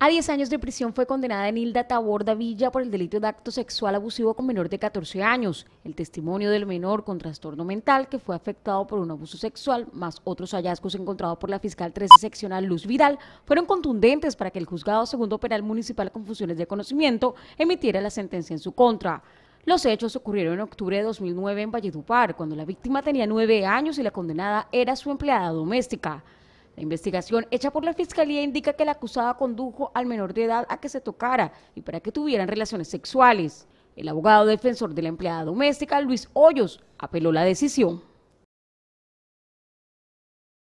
A 10 años de prisión fue condenada Hilda Taborda Villa por el delito de acto sexual abusivo con menor de 14 años. El testimonio del menor con trastorno mental que fue afectado por un abuso sexual, más otros hallazgos encontrados por la fiscal 13 seccional Luz Vidal, fueron contundentes para que el juzgado segundo penal municipal con funciones de conocimiento emitiera la sentencia en su contra. Los hechos ocurrieron en octubre de 2009 en Valledupar, cuando la víctima tenía nueve años y la condenada era su empleada doméstica. La investigación hecha por la Fiscalía indica que la acusada condujo al menor de edad a que se tocara y para que tuvieran relaciones sexuales. El abogado defensor de la empleada doméstica, Luis Hoyos, apeló la decisión.